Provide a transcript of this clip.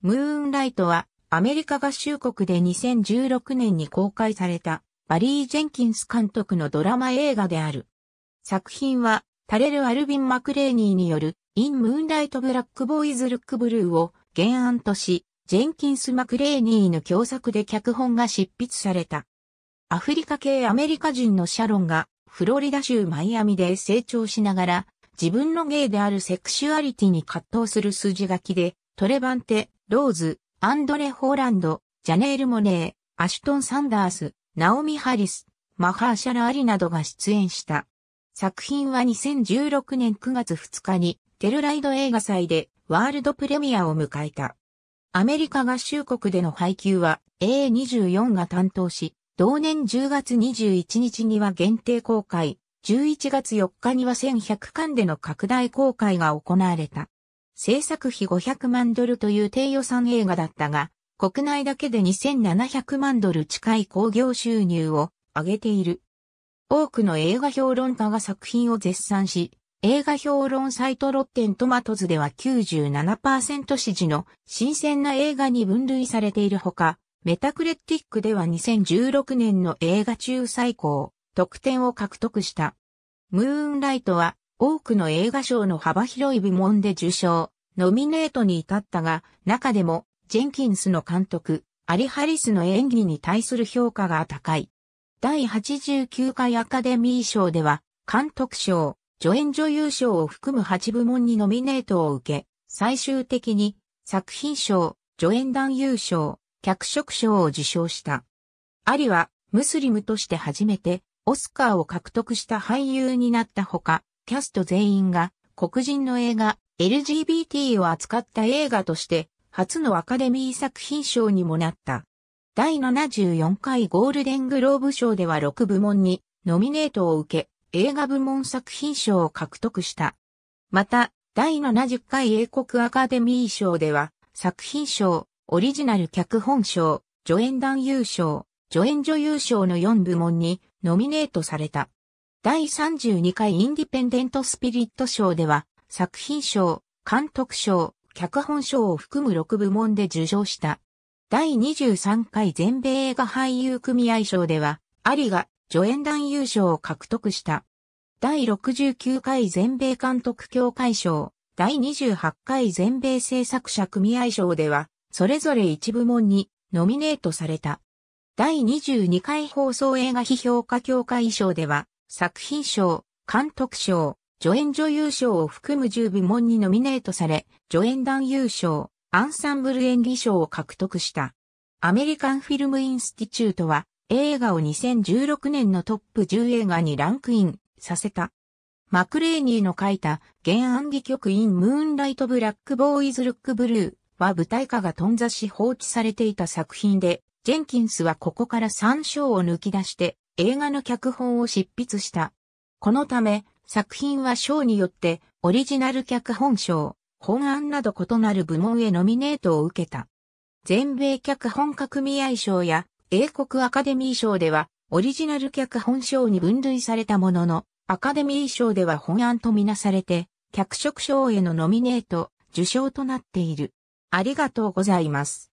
ムーンライトはアメリカ合衆国で2016年に公開されたバリー・ジェンキンス監督のドラマ映画である。作品はタレル・アルビン・マクレーニーによるイン・ムーンライト・ブラック・ボーイズ・ルック・ブルーを原案とし、ジェンキンス・マクレーニーの共作で脚本が執筆された。アフリカ系アメリカ人のシャロンがフロリダ州マイアミで成長しながら自分の芸であるセクシュアリティに葛藤する筋書きでトレバンテローズ、アンドレ・ホーランド、ジャネール・モネー、アシュトン・サンダース、ナオミ・ハリス、マハーシャラ・アリなどが出演した。作品は2016年9月2日にテルライド映画祭でワールドプレミアを迎えた。アメリカ合衆国での配給は A24 が担当し、同年10月21日には限定公開、11月4日には1100巻での拡大公開が行われた。制作費500万ドルという低予算映画だったが、国内だけで2700万ドル近い興行収入を上げている。多くの映画評論家が作品を絶賛し、映画評論サイトロッテントマトズでは97%支持の新鮮な映画に分類されているほか、メタクレティックでは2016年の映画中最高得点を獲得した。ムーンライトは多くの映画賞の幅広い部門で受賞、ノミネートに至ったが、中でも、ジェンキンスの監督、アリ・ハリスの演技に対する評価が高い。第89回アカデミー賞では、監督賞、助演女優賞を含む8部門にノミネートを受け、最終的に作品賞、助演男優賞、脚色賞を受賞した。アリはムスリムとして初めてオスカーを獲得した俳優になったほか、キャスト全員が黒人の映画 LGBT を扱った映画として初のアカデミー作品賞にもなった。第74回ゴールデングローブ賞では6部門にノミネートを受け映画部門作品賞を獲得した。また、第70回英国アカデミー賞では作品賞、オリジナル脚本賞、助演男優賞、助演女優賞の4部門にノミネートされた。第32回インディペンデントスピリット賞では、作品賞、監督賞、脚本賞を含む6部門で受賞した。第23回全米映画俳優組合賞では、アリが助演男優賞を獲得した。第69回全米監督協会賞、第28回全米制作者組合賞では、それぞれ一部門にノミネートされた。第22回放送映画批評家協会賞では、作品賞、監督賞、助演女優賞を含む10部門にノミネートされ、助演男優賞、アンサンブル演技賞を獲得した。アメリカンフィルムインスティチュートは、映画を2016年のトップ10映画にランクインさせた。マクレーニーの書いた原案議曲インムーンライトブラックボーイズルックブルーは舞台化が頓挫し放置されていた作品で、ジェンキンスはここから3章を抜き出して映画の脚本を執筆した。このため、作品は賞によってオリジナル脚本賞、本案など異なる部門へノミネートを受けた。全米脚本家組合賞や英国アカデミー賞ではオリジナル脚本賞に分類されたものの、アカデミー賞では本案とみなされて、脚色賞へのノミネート、受賞となっている。ありがとうございます。